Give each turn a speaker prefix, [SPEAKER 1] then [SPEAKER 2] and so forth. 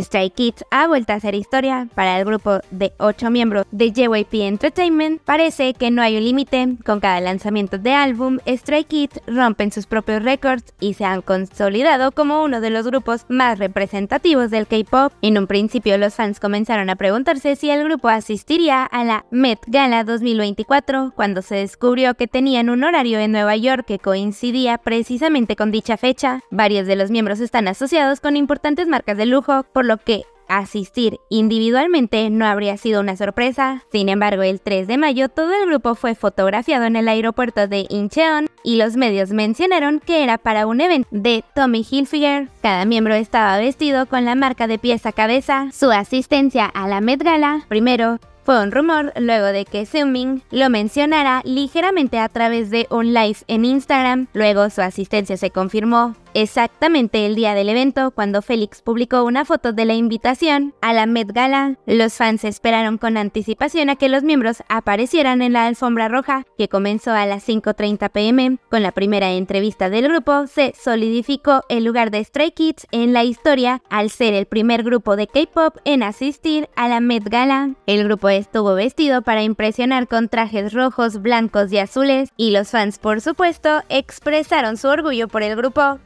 [SPEAKER 1] Stray Kids ha vuelto a hacer historia para el grupo de 8 miembros de JYP Entertainment. Parece que no hay un límite. Con cada lanzamiento de álbum, Stray Kids rompen sus propios récords y se han consolidado como uno de los grupos más representativos del K-pop. En un principio, los fans comenzaron a preguntarse si el grupo asistiría a la Met Gala 2024 cuando se descubrió que tenían un horario en Nueva York que coincidía precisamente con dicha fecha. Varios de los miembros están asociados con importantes marcas de lujo, por lo que asistir individualmente no habría sido una sorpresa. Sin embargo, el 3 de mayo todo el grupo fue fotografiado en el aeropuerto de Incheon y los medios mencionaron que era para un evento de Tommy Hilfiger. Cada miembro estaba vestido con la marca de pies a cabeza. Su asistencia a la Met Gala, primero, fue un rumor luego de que Seungmin lo mencionara ligeramente a través de un live en Instagram. Luego su asistencia se confirmó. Exactamente el día del evento, cuando Félix publicó una foto de la invitación a la Met Gala, los fans esperaron con anticipación a que los miembros aparecieran en la alfombra roja, que comenzó a las 5.30 pm. Con la primera entrevista del grupo, se solidificó el lugar de Stray Kids en la historia al ser el primer grupo de K-pop en asistir a la Met Gala. El grupo estuvo vestido para impresionar con trajes rojos, blancos y azules, y los fans, por supuesto, expresaron su orgullo por el grupo.